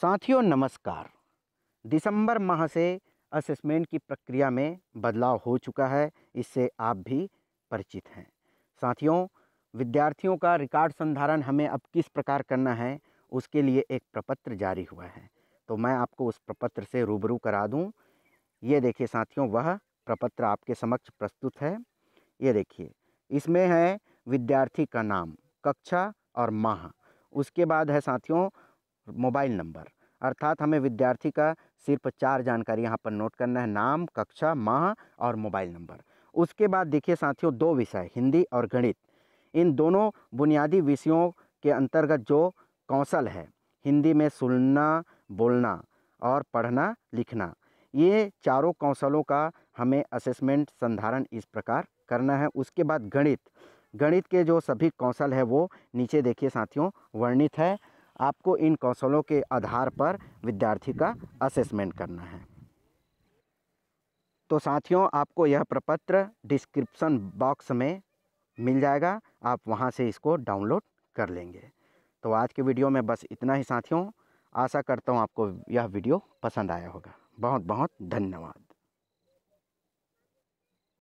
साथियों नमस्कार दिसंबर माह से असेसमेंट की प्रक्रिया में बदलाव हो चुका है इससे आप भी परिचित हैं साथियों विद्यार्थियों का रिकॉर्ड संधारण हमें अब किस प्रकार करना है उसके लिए एक प्रपत्र जारी हुआ है तो मैं आपको उस प्रपत्र से रूबरू करा दूं ये देखिए साथियों वह प्रपत्र आपके समक्ष प्रस्तुत है ये देखिए इसमें है विद्यार्थी का नाम कक्षा और माह उसके बाद है साथियों मोबाइल नंबर अर्थात हमें विद्यार्थी का सिर्फ चार जानकारी यहाँ पर नोट करना है नाम कक्षा माह और मोबाइल नंबर उसके बाद देखिए साथियों दो विषय हिंदी और गणित इन दोनों बुनियादी विषयों के अंतर्गत जो कौशल है हिंदी में सुनना बोलना और पढ़ना लिखना ये चारों कौशलों का हमें असेसमेंट संधारण इस प्रकार करना है उसके बाद गणित गणित के जो सभी कौशल है वो नीचे देखिए साथियों वर्णित है आपको इन कौशलों के आधार पर विद्यार्थी का असेसमेंट करना है तो साथियों आपको यह प्रपत्र डिस्क्रिप्शन बॉक्स में मिल जाएगा आप वहाँ से इसको डाउनलोड कर लेंगे तो आज के वीडियो में बस इतना ही साथियों आशा करता हूँ आपको यह वीडियो पसंद आया होगा बहुत बहुत धन्यवाद